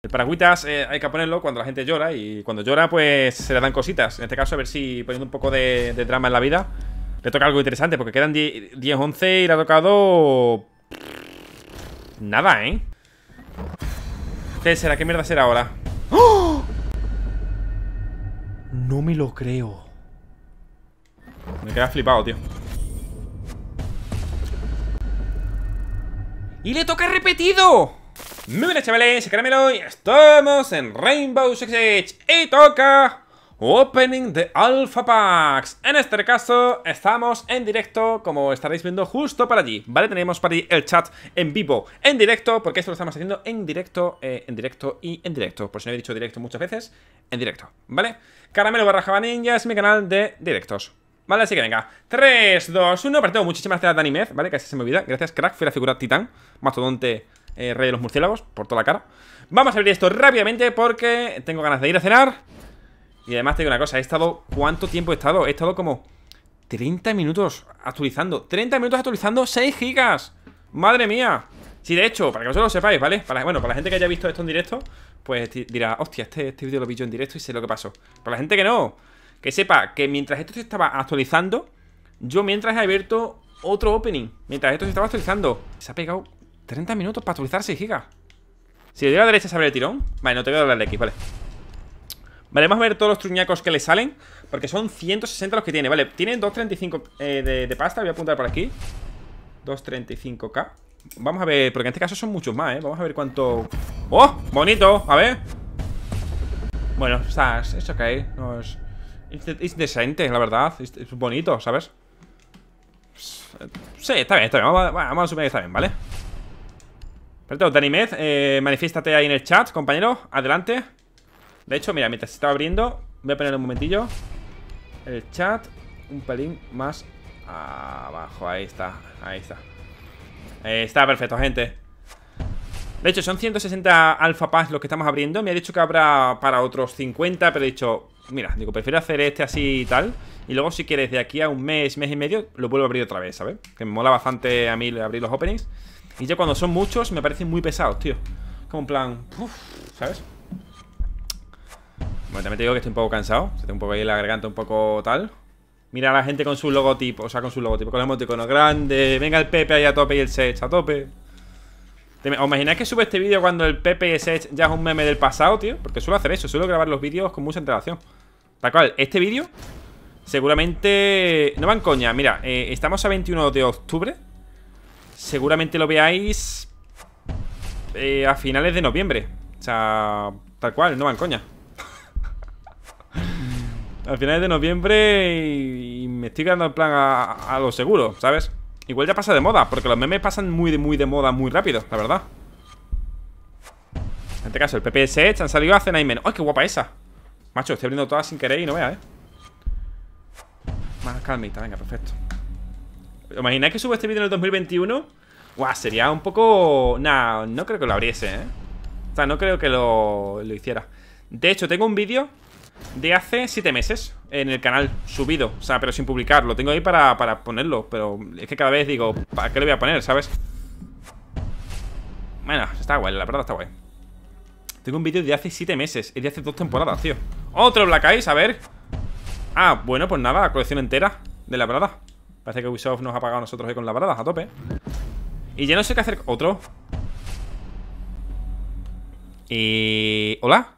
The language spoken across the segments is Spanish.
El paragüitas eh, hay que ponerlo cuando la gente llora y cuando llora pues se le dan cositas. En este caso a ver si poniendo un poco de, drama en la vida le toca algo interesante porque quedan 10, 11 y le ha tocado... Nada, ¿eh? ¿Qué será? ¿Qué mierda será ahora? No me lo creo. Me queda flipado, tío. ¡Y le toca repetido! Muy buenas chavales, soy Caramelo y estamos en Rainbow Six Siege Y toca Opening the Alpha Packs En este caso estamos en directo como estaréis viendo justo para allí ¿Vale? Tenemos para allí el chat en vivo, en directo Porque esto lo estamos haciendo en directo, eh, en directo y en directo Por si no he dicho directo muchas veces, en directo ¿Vale? Caramelo barra Javaninja es mi canal de directos Vale, así que venga 3, 2, 1 Pero tengo muchísimas gracias a Danimez, ¿vale? Casi se me olvida Gracias, crack, fui la figura titán Mastodonte eh, Rey de los Murciélagos, por toda la cara Vamos a abrir esto rápidamente porque tengo ganas de ir a cenar Y además tengo una cosa, he estado... ¿Cuánto tiempo he estado? He estado como 30 minutos actualizando 30 minutos actualizando 6 gigas ¡Madre mía! Sí, de hecho, para que vosotros lo sepáis, ¿vale? bueno, para la gente que haya visto esto en directo Pues dirá, hostia, este, este vídeo lo vi yo en directo y sé lo que pasó Para la gente que no Que sepa que mientras esto se estaba actualizando Yo mientras he abierto otro opening Mientras esto se estaba actualizando Se ha pegado 30 minutos para actualizar 6 Si le doy a la derecha se abre el tirón. Vale, no te voy a el X, vale. Vale, vamos a ver todos los truñacos que le salen. Porque son 160 los que tiene. Vale, tienen 2.35 eh, de, de pasta. Voy a apuntar por aquí. 2.35k. Vamos a ver, porque en este caso son muchos más, ¿eh? Vamos a ver cuánto... ¡Oh! ¡Bonito! A ver. Bueno, o sea, es ok. No es... Es decente, la verdad. Es bonito, ¿sabes? Sí, está bien, está bien. Vamos a, subir a ¿vale? Perfecto, Danimez, eh, manifiéstate ahí en el chat, compañero Adelante De hecho, mira, mientras se está abriendo Voy a poner un momentillo El chat un pelín más abajo Ahí está, ahí está eh, Está perfecto, gente de hecho, son 160 Alpha Pass los que estamos abriendo. Me ha dicho que habrá para otros 50, pero he dicho, mira, digo, prefiero hacer este así y tal. Y luego, si quieres, de aquí a un mes, mes y medio, lo vuelvo a abrir otra vez, ¿sabes? Que me mola bastante a mí abrir los openings. Y ya cuando son muchos me parecen muy pesados, tío Como un plan, ¿sabes? Bueno, también te digo que estoy un poco cansado Se tengo un poco ahí la garganta un poco tal Mira a la gente con su logotipo O sea, con su logotipo, con los emoticono grande Venga el Pepe ahí a tope y el Sech a tope ¿Os imagináis que sube este vídeo cuando el Pepe y el Sech ya es un meme del pasado, tío? Porque suelo hacer eso, suelo grabar los vídeos con mucha antelación Tal cual, este vídeo Seguramente... No van coña, mira eh, Estamos a 21 de octubre seguramente lo veáis eh, a finales de noviembre. O sea, tal cual, no van coña. a finales de noviembre y, me estoy quedando en plan a, lo seguro, ¿sabes? Igual ya pasa de moda, porque los memes pasan muy de, muy de moda muy rápido, la verdad. En este caso, el se han salido hace nada y menos. ¡Ay, qué guapa esa! Macho, estoy abriendo todas sin querer y no veas, ¿eh? Más calmita, venga, perfecto. Imagináis que subo este vídeo en el 2021. Guau, sería un poco... Nah, no creo que lo abriese, ¿eh? O sea, no creo que lo, hiciera. De hecho, tengo un vídeo de hace 7 meses en el canal subido, o sea, pero sin publicarlo. tengo ahí para, ponerlo, pero es que cada vez digo, ¿para qué lo voy a poner, sabes? Bueno, está guay, la verdad está guay. Tengo un vídeo de hace 7 meses, es de hace dos temporadas, tío. Otro Black Eyes, a ver. Ah, bueno, pues nada, colección entera de la verdad. Parece que Ubisoft nos ha pagado a nosotros ahí con la parada, a tope. Y ya no sé qué hacer. Otro. Eh, Hola.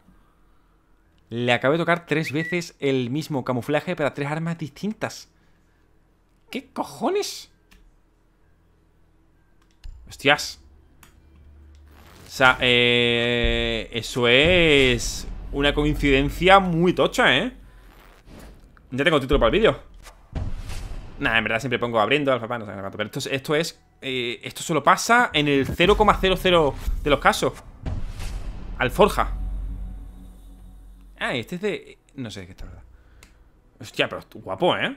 Le acabo de tocar tres veces el mismo camuflaje para tres armas distintas. ¿Qué cojones? Hostias. O sea, eh, eso es una coincidencia muy tocha, ¿eh? Ya tengo título para el vídeo. Nada, en verdad siempre pongo abriendo al papá, no sé cuánto. Pero esto, esto es. Eh, esto solo pasa en el 0,00 de los casos. Alforja. Ah, este es de. No sé de qué está, verdad. Hostia, pero guapo, ¿eh?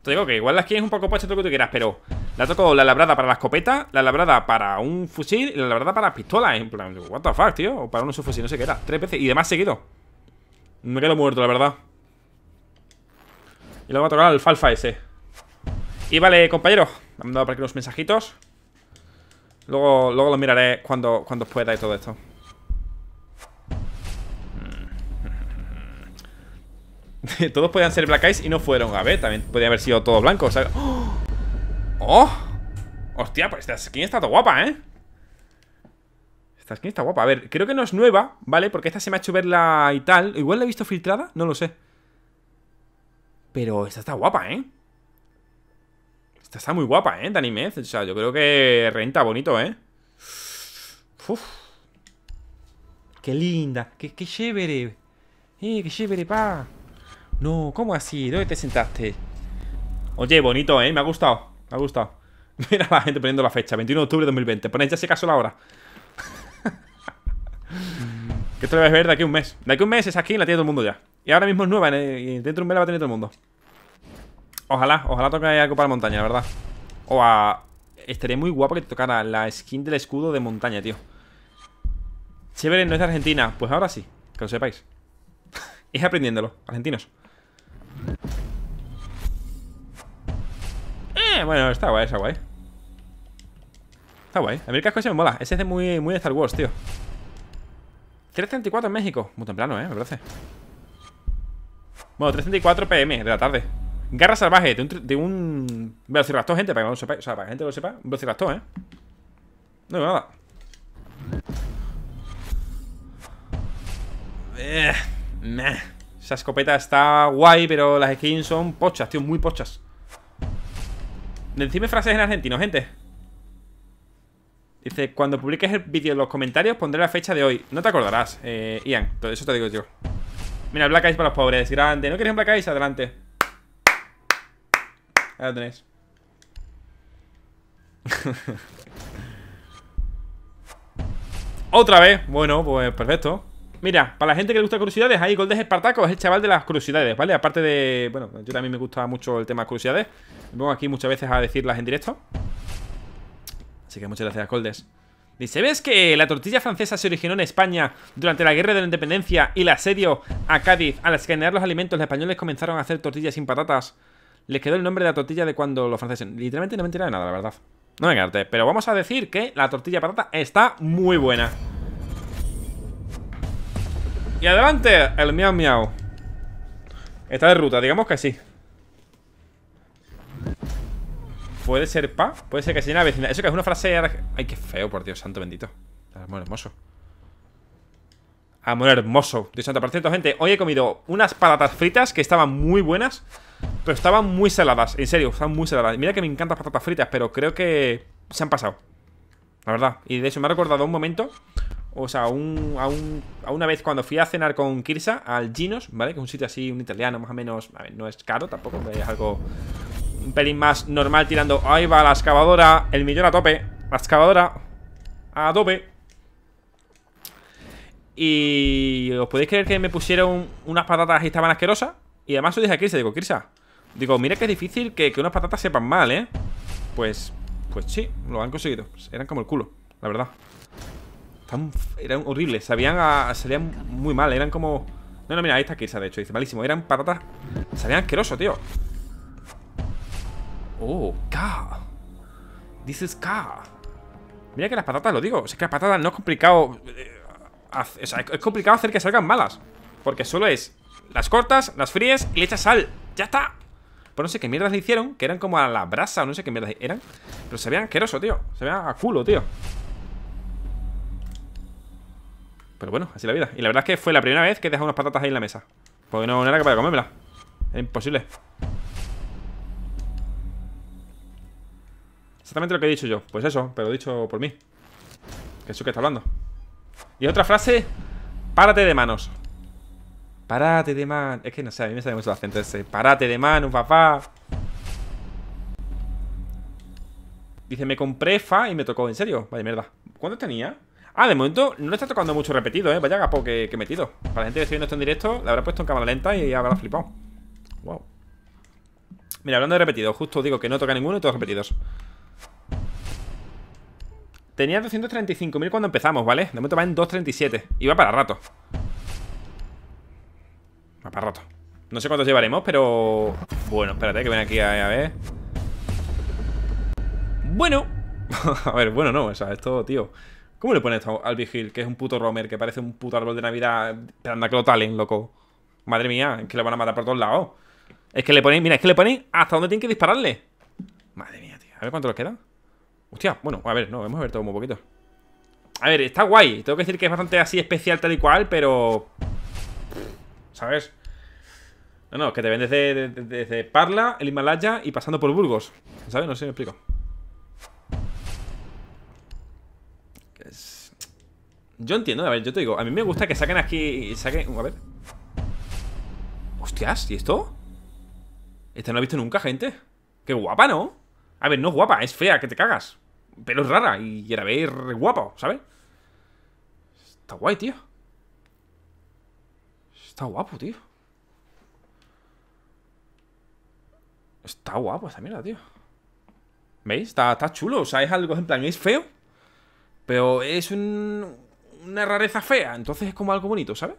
Te digo que igual las quieres un poco pocha, todo lo que tú quieras, pero la toco la labrada para la escopeta, la labrada para un fusil y la labrada para las pistolas. En plan, what the fuck, tío. O para un fusil, no sé qué era. Tres veces y demás seguido. Me quedo muerto, la verdad. Y luego va a tocar el alfalfa ese. Y vale, compañero, me han dado por aquí unos mensajitos Luego, luego lo miraré cuando, cuando pueda y todo esto todos podían ser Black Eyes y no fueron A ver, también podía haber sido todos blanco, ¡Oh! ¡Oh! Hostia, pues esta skin está guapa, ¿eh? Esta skin está guapa A ver, creo que no es nueva, ¿vale? Porque esta se me ha hecho verla y tal Igual la he visto filtrada, no lo sé Pero esta está guapa, ¿eh? está muy guapa, ¿eh? Dani anime. O sea, yo creo que renta bonito, ¿eh? Uf. Qué linda. Qué, qué chévere. Eh, qué chévere, pa. No, ¿cómo así? ¿Dónde te sentaste? Oye, bonito, ¿eh? Me ha gustado. Me ha gustado. Mira la gente poniendo la fecha. 21 de octubre de 2020. Ponéis ya si caso la hora. que esto lo vais a ver de aquí a un mes. De aquí a un mes es aquí la tiene todo el mundo ya. Y ahora mismo es nueva. Dentro de un mes la va a tener todo el mundo. Ojalá, ojalá toque algo para montaña, la verdad O a... Estaría muy guapo que te tocara la skin del escudo de montaña, tío Chévere, no es de Argentina Pues ahora sí, que lo sepáis Es aprendiéndolo, argentinos Eh, bueno, está guay, está guay Está guay, a mí el que me mola Ese es de muy, muy Star Wars, tío 3.34 en México Muy temprano, eh, me parece Bueno, 3.34 pm de la tarde Garra salvaje de un, velociraptor, gente, para que no lo sepa, o sea, para que la gente lo sepa, un velociraptor, ¿eh? No digo nada. Eh, Esa escopeta está guay, pero las skins son pochas, tío, muy pochas. Decime frases en argentino, gente. Dice, cuando publiques el vídeo en los comentarios pondré la fecha de hoy. No te acordarás, eh, Ian. eso te digo yo. Mira, Black Eyes para los pobres, grande. ¿No quieres un Black Eyes? Adelante. Ahí lo tenéis. Otra vez. Bueno, pues perfecto. Mira, para la gente que le gusta curiosidades, ahí Goldes Espartaco es el chaval de las curiosidades, ¿vale? Aparte de... Bueno, yo también me gusta mucho el tema curiosidades. Me aquí muchas veces a decirlas en directo. Así que muchas gracias, Goldes. Dice, ¿ves que la tortilla francesa se originó en España durante la Guerra de la Independencia y el asedio a Cádiz? Al escanear los alimentos, los españoles comenzaron a hacer tortillas sin patatas les quedó el nombre de la tortilla de cuando los franceses... Literalmente no me de nada, la verdad. No me engañarte. pero vamos a decir que la tortilla patata está muy buena. Y adelante, el miau miau. Está de ruta, digamos que sí. Puede ser pa, puede ser que sea una vecina. Eso que es una frase... Ay, qué feo, por Dios santo bendito. Amor hermoso. Amor hermoso. Dios por gente, hoy he comido unas patatas fritas que estaban muy buenas. Pero estaban muy saladas, en serio, estaban muy saladas. Mira que me encantan patatas fritas, pero creo que se han pasado. La verdad. Y de hecho me ha recordado un momento. O sea, a, un, a, una vez cuando fui a cenar con Kirsa al Ginos, ¿vale? Que es un sitio así, un italiano más o menos. A ver, no es caro tampoco, es algo. Un pelín más normal tirando. Ahí va la excavadora, el millón a tope. La excavadora a tope. Y. ¿Os podéis creer que me pusieron unas patatas y estaban asquerosas? Y además lo dije a Kirsa, digo, Kirsa Digo, mira que es difícil que, que unas patatas sepan mal, ¿eh? Pues, pues sí, lo han conseguido pues Eran como el culo, la verdad Eran horribles, sabían salían muy mal Eran como... No, no, mira, ahí está Kirsa, de hecho Dice, malísimo, eran patatas Salían asqueroso, tío Oh, K This is K Mira que las patatas, lo digo, es que las patatas no es complicado eh, O sea, es complicado hacer que salgan malas Porque solo es las cortas, las fríes y le echas sal. ¡Ya está! Pero no sé qué mierdas le hicieron, que eran como a la brasa o no sé qué mierdas eran. Pero se veían asqueroso, tío. Se vea a culo, tío. Pero bueno, así la vida. Y la verdad es que fue la primera vez que he dejado unas patatas ahí en la mesa. Porque no, era capaz de comérmela. Es imposible. Exactamente lo que he dicho yo. Pues eso, pero dicho por mí. Que eso que está hablando. Y otra frase, párate de manos. Parate de man... Es que no sé, a mí me sale mucho el acento ese. Parate de mano, papá. Dice, me compré fa y me tocó. ¿En serio? Vaya mierda. ¿Cuánto tenía? Ah, de momento no le está tocando mucho repetido, ¿eh? Vaya capo que, que he metido. Para la gente que está viendo esto en directo, la habrá puesto en cámara lenta y habrá flipado. Wow. Mira, hablando de repetido, justo digo que no toca ninguno y todos repetidos. Tenía 235.000 cuando empezamos, ¿vale? De momento va en 237. Y va para rato. Pues para roto. No sé cuántos llevaremos, pero... Bueno, espérate, que ven aquí a, ver. Bueno. a ver, bueno, no. O sea, esto, tío... ¿Cómo le pones esto al Vigil, que es un puto romer, que parece un puto árbol de Navidad esperando a que lo talen, loco? Madre mía, es que le van a matar por todos lados. Es que le ponen, mira, es que le ponen hasta dónde tienen que dispararle. Madre mía, tío. A ver cuánto nos queda. Hostia, bueno, a ver, no, Vamos a ver todo un poquito. A ver, está guay. Tengo que decir que es bastante así especial tal y cual, pero... ¿sabes? No, no, que te ven desde, Parla, el Himalaya y pasando por Burgos, ¿sabes? No sé si me explico. Yo entiendo, a ver, yo te digo, a mí me gusta que saquen aquí, y saquen, a ver. Hostias, ¿y esto? Esta no la he visto nunca, gente. Qué guapa, ¿no? A ver, no es guapa, es fea, que te cagas. Pero es rara y, era ver guapo, ¿sabes? Está guay, tío. Está guapo, tío. Está guapo esta mierda, tío. ¿Veis? Está, chulo. O sea, es algo en plan, es feo. Pero es un, una rareza fea. Entonces es como algo bonito, ¿sabes?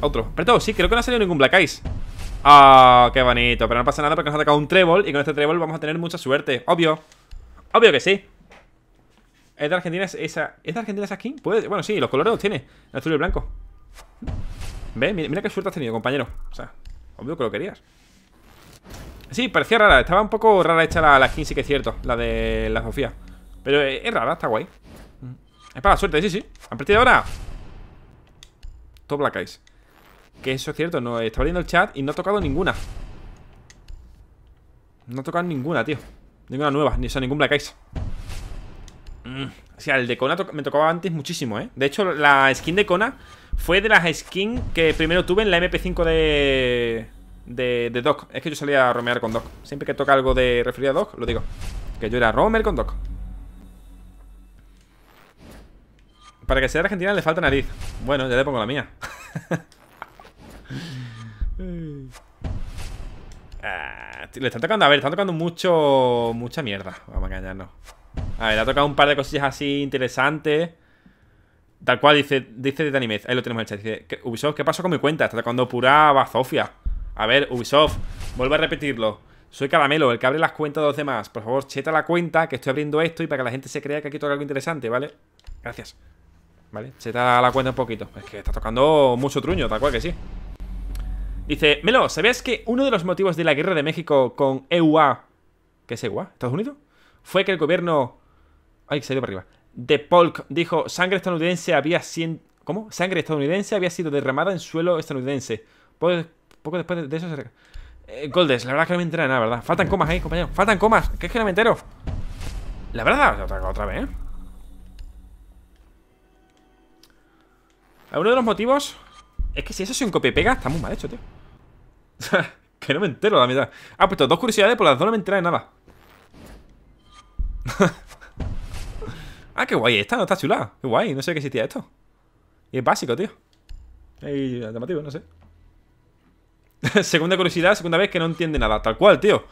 Otro. Pero todo, sí, creo que no ha salido ningún Black Eyes. Ah, qué bonito. Pero no pasa nada porque nos ha atacado un Treble Y con este Treble vamos a tener mucha suerte. Obvio. Obvio que sí. ¿Es de Argentina esa, ¿es de Argentina esa skin? Bueno, sí, los colores los tiene. El azul y el blanco. Ve, mira, qué suerte has tenido, compañero O sea, obvio que lo querías Sí, parecía rara, estaba un poco rara hecha la, skin, sí que es cierto La de la Sofía Pero es, rara, está guay Es para la suerte, sí, sí A partir de ahora Todo Black Eyes Que eso es cierto, no, estaba viendo el chat y no ha tocado ninguna No ha tocado ninguna, tío Ninguna nueva, ni son ningún Black Eyes Mm. O sea, el de Kona me tocaba antes muchísimo, ¿eh? De hecho, la skin de Kona fue de las skins que primero tuve en la MP5 de... De, Doc. Es que yo salía a romear con Doc. Siempre que toca algo de referido a Doc, lo digo. Que yo era romer con Doc. Para que sea argentina le falta nariz. Bueno, ya le pongo la mía. Ah, le están tocando, a ver, están tocando mucho. mucha mierda. Vamos a engañarnos. A ver, ha tocado un par de cosillas así interesantes. Tal cual dice, dice de anime. Ahí lo tenemos en el chat. Dice, Ubisoft, ¿qué pasó con mi cuenta? Está tocando pura bazofia. A ver, Ubisoft, vuelvo a repetirlo. Soy Caramelo, el que abre las cuentas de los demás. Por favor, cheta la cuenta que estoy abriendo esto y para que la gente se crea que aquí toca algo interesante, ¿vale? Gracias. ¿Vale? Cheta la cuenta un poquito. Es que está tocando mucho truño, tal cual que sí. Dice, Melo, ¿sabías que uno de los motivos de la guerra de México con EUA, ¿Qué es EUA, Estados Unidos, fue que el gobierno Ay, que salió para arriba. The Polk dijo, sangre estadounidense había sido ¿Cómo? Sangre estadounidense había sido derramada en suelo estadounidense. Poco, después de eso se... Eh, Goldes, la verdad que no me entera nada, ¿verdad? Faltan comas ahí, compañero. Faltan comas. ¿Qué es que no me entero? La verdad, otra, otra vez, ¿eh? Uno de los motivos es que si eso es un copia-pega, está muy mal hecho, tío. que no me entero la mitad. Ah, pues dos curiosidades, por las dos no me entera de nada. Ah, qué guay Esta no está chula. Qué guay, no sé qué existía esto. Y es básico, tío. Es llamativo, no sé. segunda curiosidad, segunda vez que no entiende nada. Tal cual, tío.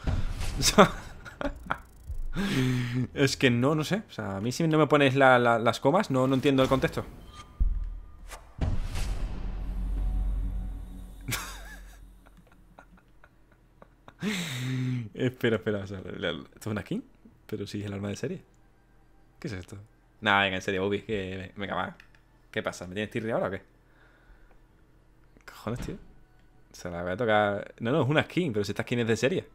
es que no, no sé. O sea, a mí si no me pones las comas, no, no entiendo el contexto. espera, espera. O sea, ¿Esto es una skin? Pero sí, es el arma de serie. ¿Qué es esto? Nada, venga, en serio, Bobby, que me va. ¿Qué pasa? ¿Me tienes tirre ahora o qué? Cojones, tío. Se la voy a tocar. No, no, es una skin, pero si esta skin es de serie.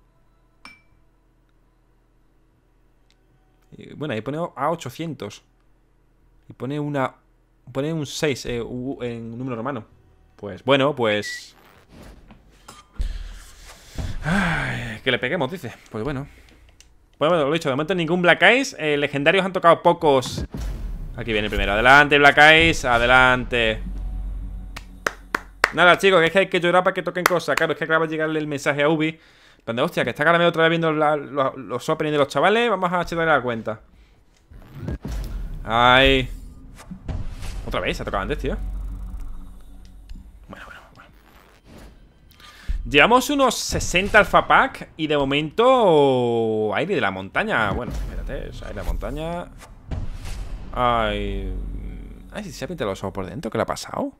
bueno, ahí pone A800. Y pone una. Pone un 6 eh, en número romano. Pues bueno, pues. que le peguemos, dice. Pues bueno bueno, lo he dicho, de momento ningún Black Eyes. Eh, legendarios han tocado pocos. Aquí viene el primero. Adelante, Black Eyes. Adelante. Nada, chicos, que es que hay que llorar para que toquen cosas. Claro, es que acaba de llegarle el mensaje a Ubi. Donde, hostia, que está Caramelo otra vez viendo los, los openings de los chavales. Vamos a echarle la cuenta. Ay. Otra vez, se ha tocado antes, tío. Llevamos unos 60 alfa pack y de momento aire de la montaña. Bueno, espérate, es aire de la montaña. Ay, ay, si se ha pintado los ojos por dentro, ¿qué le ha pasado?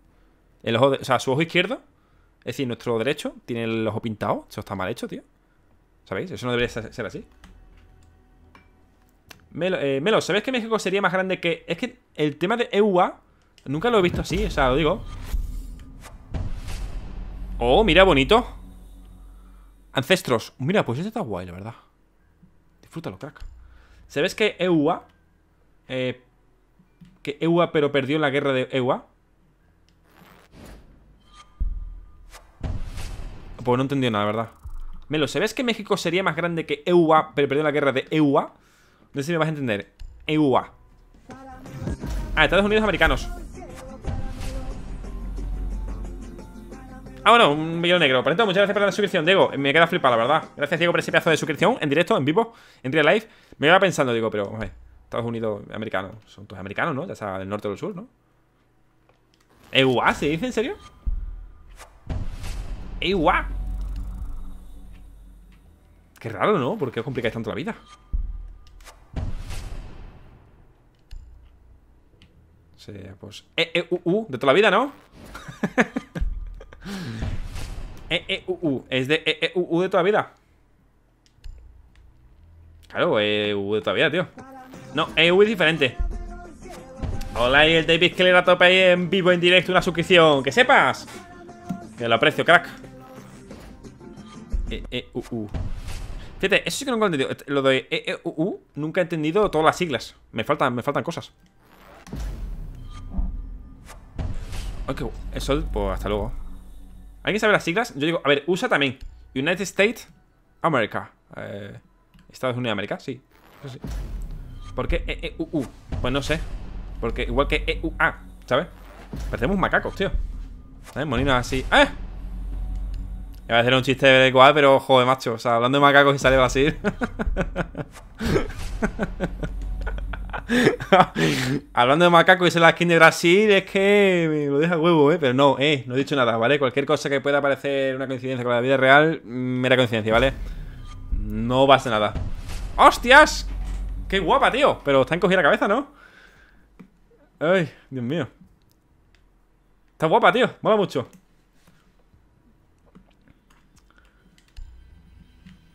El ojo, o sea, su ojo izquierdo, es decir, nuestro derecho tiene el ojo pintado. Eso está mal hecho, tío. ¿Sabéis? Eso no debería ser así. Eh, Melo, ¿sabéis ¿sabes que México sería más grande que...? Es que el tema de EUA nunca lo he visto así, o sea, lo digo. Oh, mira, bonito Ancestros Mira, pues este está guay, la verdad Disfrútalo, crack ¿Se ves que EUA eh, Que EUA pero perdió en la guerra de EUA Pues no entendió nada, la verdad Melo, ¿se ves que México sería más grande que EUA pero perdió la guerra de EUA? No sé si me vas a entender EUA Ah, Estados Unidos americanos Ah, bueno, un millón negro. Por tanto, muchas gracias por la suscripción, Diego. Me queda flipado, la verdad. Gracias, Diego, por ese pedazo de suscripción en directo, en vivo, en real life. Me iba pensando, digo, pero, ver. Estados Unidos, americanos. Son todos americanos, ¿no? Ya sea del norte o del sur, ¿no? ¿EUA se dice en serio? ¡EUA! Qué raro, ¿no? ¿Por qué os complicáis tanto la vida? Sí, pues... Eh, eh, u de toda la vida, ¿no? E-E-U-U Es de E-E-U-U de toda vida. Claro, E-U-U de toda vida, tío. No, E-U-U es diferente. Hola, y el David que le tope ahí en vivo, en directo, una suscripción. ¡Que sepas! Que lo aprecio, crack. E-E-U-U Fíjate, eso sí que no lo he entendido. Este, lo de E-E-U-U nunca he entendido todas las siglas. Me faltan, me faltan cosas. Ok, eso, pues hasta luego. ¿Alguien sabe las siglas? Yo digo, a ver, USA también United States America eh, Estados Unidos de América, sí, ¿Por qué E-E-U-U? Pues no sé Porque igual que EUA, ¿sabes? Parecemos macacos, tío ¿Sabes? Molinos así ¡Eh! Iba a hacer un chiste igual, pero joder, macho O sea, hablando de macacos y sale así Hablando de macaco y ser la skin de Brasil, es que me lo deja huevo, ¿eh? Pero no, eh, no he dicho nada, ¿vale? Cualquier cosa que pueda parecer una coincidencia con la vida real, mera coincidencia, ¿vale? No pasa nada. ¡Hostias! ¡Qué guapa, tío! Pero está encogida la cabeza, ¿no? Ay, Dios mío. Está guapa, tío. Mola mucho.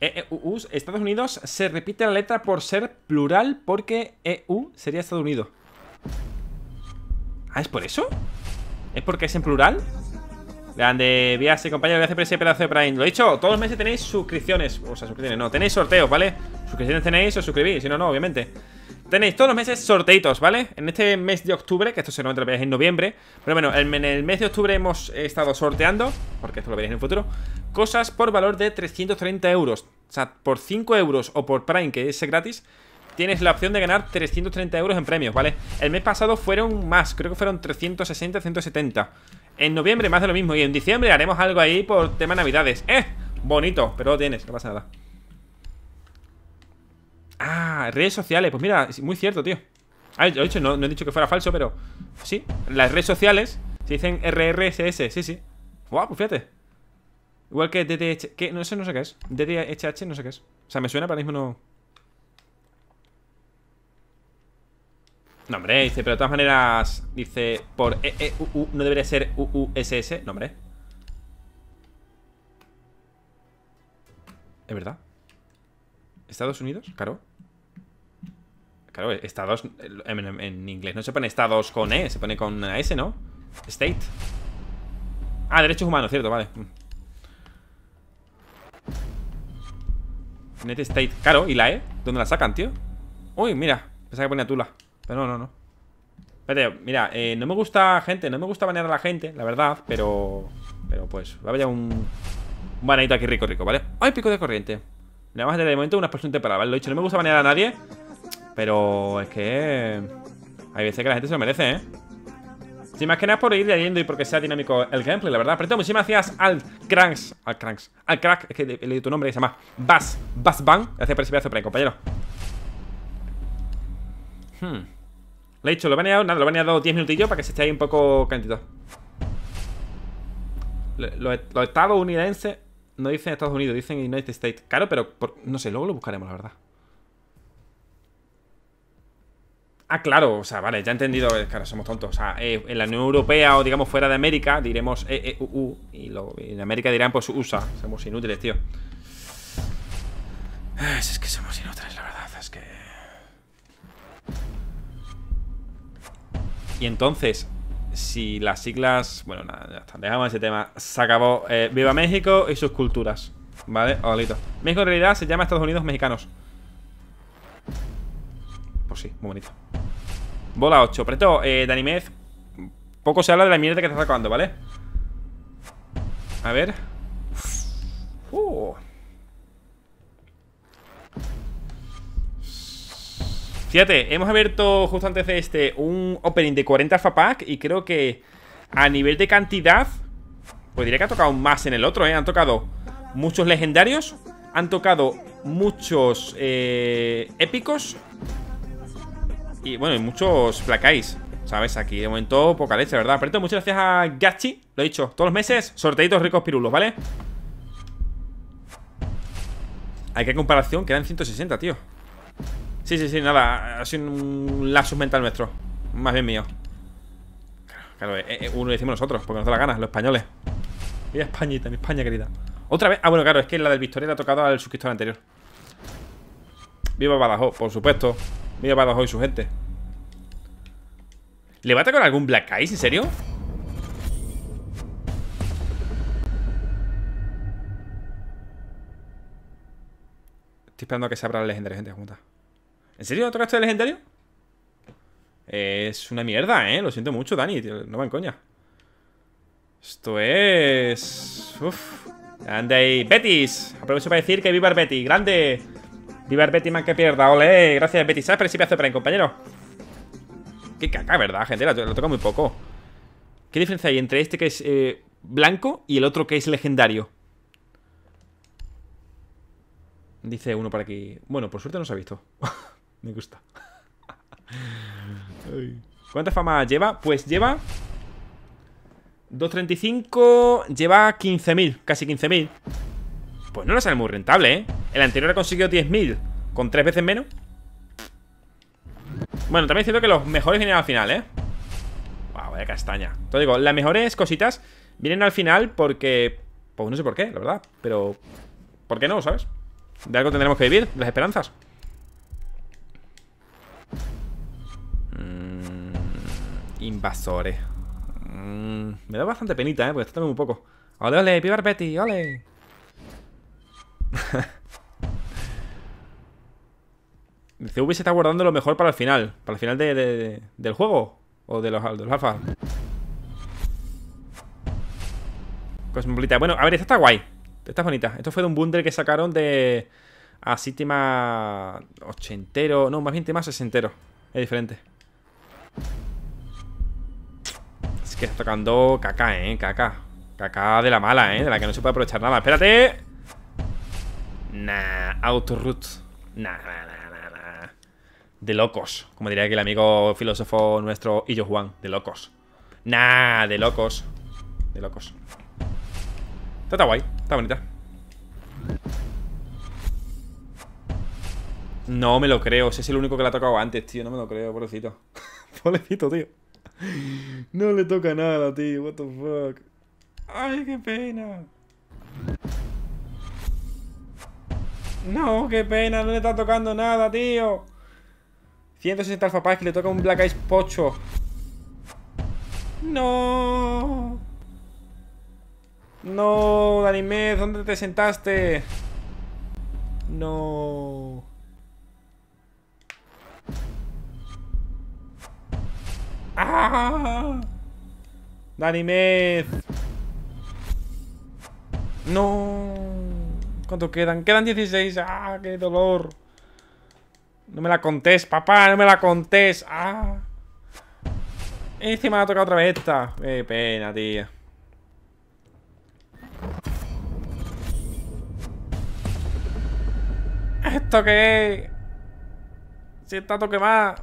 EU, e Estados Unidos se repite la letra por ser plural porque EU sería Estados Unidos. Ah, ¿es por eso? ¿Es porque es en plural? Grande, Vías se compañero, gracias por ese pedazo de Prime. Lo he dicho, todos los meses tenéis suscripciones. O sea, suscripciones, no, tenéis sorteos, ¿vale? Suscripciones tenéis, o suscribís, si no, no, obviamente. Tenéis todos los meses sorteitos, ¿vale? En este mes de octubre, que esto se lo vez en noviembre Pero bueno, en el mes de octubre hemos estado sorteando Porque esto lo veréis en el futuro Cosas por valor de 330 euros O sea, por 5 euros o por Prime, que es gratis Tienes la opción de ganar 330 euros en premios, ¿vale? El mes pasado fueron más, creo que fueron 360, 170 En noviembre más de lo mismo Y en diciembre haremos algo ahí por tema navidades ¡Eh! Bonito, pero lo tienes, no pasa nada Ah, redes sociales. Pues mira, muy cierto, tío. Ah, hecho, no, no he dicho que fuera falso, pero sí. Las redes sociales se dicen RRSS, sí, sí. Guau, pues fíjate. Igual que DTH... Que, no sé, no sé qué es. DTHH no sé qué es. O sea, me suena, pero ahora mismo no... No, hombre, dice, pero de todas maneras... Dice, por e, e no debería ser UUSS. No, hombre. ¿Es verdad? ¿Estados Unidos? Claro. Claro, estados en, inglés no se pone estados con E, se pone con S, ¿no? State. Ah, derechos humanos, cierto, vale. Net State. Claro, ¿y la E? ¿Dónde la sacan, tío? Uy, mira. Pensaba que ponía Tula. Pero no, no, no. Espérate, mira, eh, no me gusta gente, no me gusta banear a la gente, la verdad, pero... Pero pues, va a haber un... Un banadito aquí rico, rico, ¿vale? ¡Ay, pico de corriente! Nada más de momento una explosión temporal, ¿vale? Lo he dicho, no me gusta banear a nadie pero es que... Hay veces que la gente se lo merece, ¿eh? Sin más que nada por ir leyendo y porque sea dinámico el gameplay, la verdad. Pero muchísimas gracias al Cranks. Al Cranks. Al Crack. Es que le, leí tu nombre y se llama Bas. Bas Bang Gracias por ese pedazo compañero. Hmm. Le he dicho, lo he baneado. Nada, lo he baneado 10 minutillos para que se esté ahí un poco calentito. Los, estadounidenses no dicen Estados Unidos, dicen United States. Claro, pero no sé, luego lo buscaremos, la verdad. Ah, claro, o sea, vale, ya he entendido, claro, somos tontos. O sea, eh, en la Unión Europea o digamos fuera de América diremos E-E-U-U eh, eh, y en América dirán pues USA. Somos inútiles, tío. Es que somos inútiles, la verdad, es que... Y entonces, si las siglas... Bueno, nada, ya está, dejamos ese tema. Se acabó. viva México y sus culturas. Vale, olito. Oh, México en realidad se llama Estados Unidos Mexicanos. Pues sí, muy bonito. Bola 8. Preto, eh, Poco se habla de la mierda que está sacando, ¿vale? A ver uh. Fíjate, hemos abierto justo antes de este Un opening de 40 pack Y creo que a nivel de cantidad Pues diría que ha tocado más en el otro, ¿eh? Han tocado muchos legendarios Han tocado muchos eh, épicos y bueno, y muchos placáis. ¿Sabes? Aquí de momento poca leche, ¿verdad? Pero muchas gracias a Gachi, lo he dicho, todos los meses sorteitos ricos pirulos, ¿vale? Hay que comparación, quedan 160, tío Sí, sí, sí, nada Ha sido un lapsus mental nuestro Más bien mío Claro, eh, eh, uno lo decimos nosotros, porque nos da la gana, los españoles Viva Españita, mi España querida Otra vez, ah bueno, claro, es que la del Victoria le ha tocado al suscriptor anterior Viva Badajoz, por supuesto Mira abajo hoy su gente. ¿Le va a atacar algún Black Eyes? ¿En serio? Estoy esperando a que se abra el legendario, gente. junta. ¿En serio no esto del legendario? Es una mierda, ¿eh? Lo siento mucho, Dani. No va en coña. Esto es... Uf. Ande ahí. Betis. Aprovecho para decir que viva el Betis. Grande. Viva el Betty, man que pierda. Ole, gracias, Betty. ¿Sabes hace para el compañero? Qué caca, ¿verdad, gente? Lo, toca muy poco. ¿Qué diferencia hay entre este que es eh, blanco y el otro que es legendario? Dice uno por aquí. Bueno, por suerte no se ha visto. Me gusta. ¿Cuánta fama lleva? Pues lleva 235, lleva 15.000, casi 15.000 pues no lo sale muy rentable, ¿eh? El anterior ha conseguido 10.000 con tres veces menos. Bueno, también siento que los mejores vienen al final, ¿eh? vaya castaña. lo digo, las mejores cositas vienen al final porque... Pues no sé por qué, la verdad. Pero... ¿Por qué no, sabes? De algo tendremos que vivir, las esperanzas. Mm, invasores. Mm, me da bastante penita, ¿eh? Porque está también un poco. ¡Ole, ole! ole Pibar Petty! ¡Ole! CV se está guardando lo mejor para el final. Para el final del juego. O de los, alfa. alfas. Cosmopolita. Pues, bueno, a ver, esta está guay. Esta es bonita. Esto fue de un bundle que sacaron de... a tema... Ochentero. No, más bien tema sesentero. Es diferente. Es que está tocando caca, ¿eh? Caca. Caca de la mala, ¿eh? De la que no se puede aprovechar nada. ¡Espérate! Nah, autoroute. Nah, nada de locos, como diría que el amigo filósofo nuestro Illo Juan, de locos. Nah, de locos. De locos. Está, guay, está bonita. No me lo creo, ese es el único que le ha tocado antes, tío, no me lo creo, pobrecito. pobrecito, tío. No le toca nada, tío, what the fuck. Ay, qué pena. No, qué pena, no le está tocando nada, tío. 160 alfa que le toca un Black ice Pocho. No. No, Danimed, ¿dónde te sentaste? No. ¡Ah! Danimed. No. ¿Cuánto quedan? Quedan 16. ¡Ah, qué dolor! No me la contés, papá, no me la contés. Ah. Encima me ha tocado otra vez esta. Qué pena, tío. ¿Esto qué es? Si está toque más.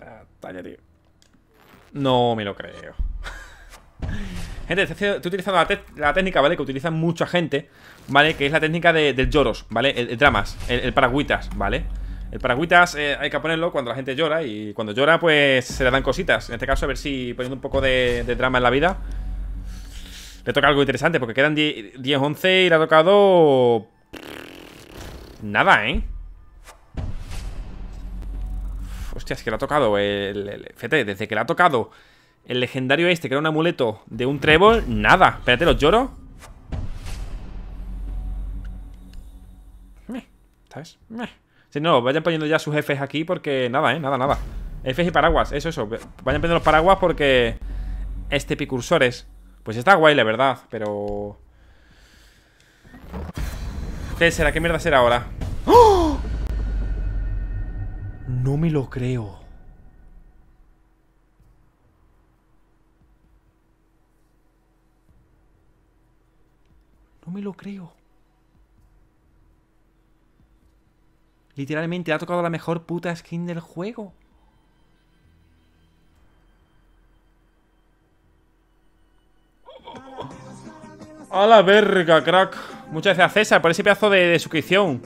Ah, talla, tío. No me lo creo. Gente, estoy utilizando la, técnica, ¿vale? Que utiliza mucha gente, ¿vale? Que es la técnica de del lloros, ¿vale? El, dramas, el, el paragüitas, ¿vale? El paragüitas eh, hay que ponerlo cuando la gente llora y cuando llora pues se le dan cositas. En este caso a ver si poniendo un poco de, drama en la vida le toca algo interesante porque quedan 10, 11 y le ha tocado... Nada, ¿eh? Hostia, es que le ha tocado el, desde que le ha tocado el legendario este, que era un amuleto de un trébol, nada. Espérate, ¿los lloro? ¿sabes? Meh. Si no, vayan poniendo ya sus jefes aquí porque nada, ¿eh? Nada, nada. Jefes y paraguas, eso, eso. Vayan poniendo los paraguas porque este picursores. Pues está guay, la verdad, pero... ¿Qué será? ¿Qué mierda será ahora? No me lo creo. No me lo creo. Literalmente ha tocado la mejor puta skin del juego. A la verga, crack. Muchas gracias, César, por ese pedazo de, suscripción.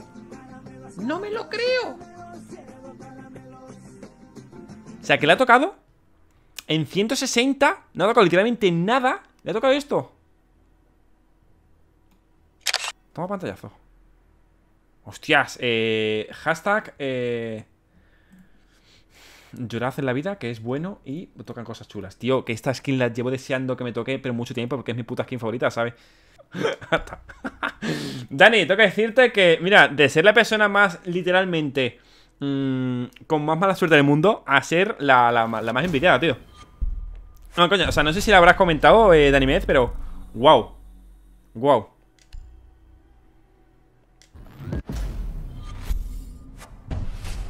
¡No me lo creo! O sea, que le ha tocado en 160, no ha tocado literalmente nada. Le ha tocado esto. Toma pantallazo. Hostias, eh, hashtag eh, llorad en la vida, que es bueno y tocan cosas chulas. Tío, que esta skin la llevo deseando que me toque, pero mucho tiempo, porque es mi puta skin favorita, ¿sabes? Dani, tengo que decirte que, mira, de ser la persona más literalmente mm, con más mala suerte del mundo a ser la, más envidiada, tío. No, coño, o sea, no sé si la habrás comentado, eh, Dani Mez, pero wow, wow.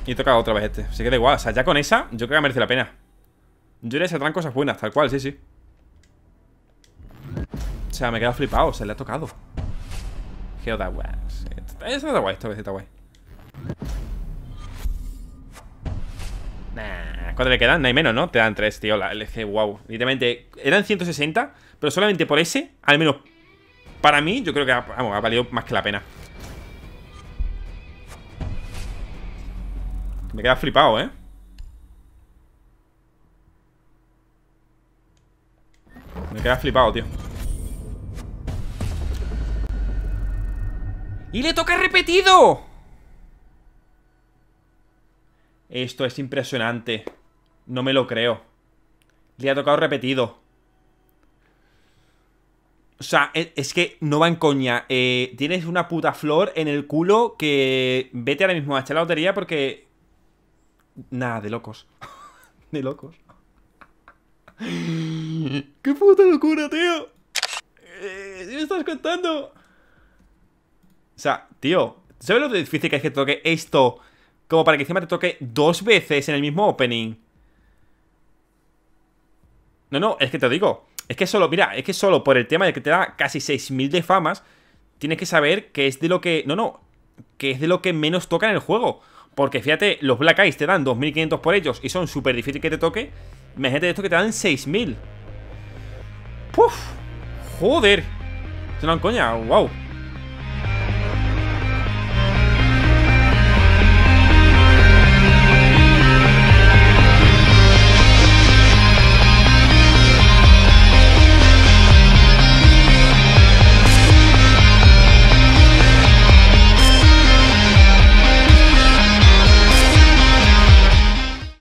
Y tocado otra vez este Así que da igual, o sea, ya con esa Yo creo que merece la pena Yo le saldrán cosas buenas, tal cual, sí, sí O sea, me he quedado flipado, o se le ha tocado Geo da guay Esto da guay, vez, este está guay Nah, ¿cuánto le quedan? No hay menos, ¿no? Te dan tres, tío, la LG, wow Literalmente, eran 160 Pero solamente por ese, al menos Para mí, yo creo que ha valido más que la pena Me queda flipado, ¿eh? Me queda flipado, tío ¡Y le toca repetido! Esto es impresionante No me lo creo Le ha tocado repetido o sea, e, es que no va en coña. Eh, tienes una puta flor en el culo que vete ahora mismo a echar la lotería porque Nada, de locos. de locos. ¡Qué puta locura, tío! Eh, ¿Qué me estás contando? O sea, tío, ¿sabes lo difícil que es que toque esto? Como para que encima te toque dos veces en el mismo opening. No, no, es que te lo digo. Es que solo, mira, es que solo por el tema de que te da casi 6.000 de famas, tienes que saber que es de lo que... No, no, que es de lo que menos toca en el juego. Porque fíjate, los Black Eyes te dan 2.500 por ellos y son súper difíciles que te toque. Imagínate esto que te dan 6.000. ¡Puf! ¡Joder! Es una coña, wow.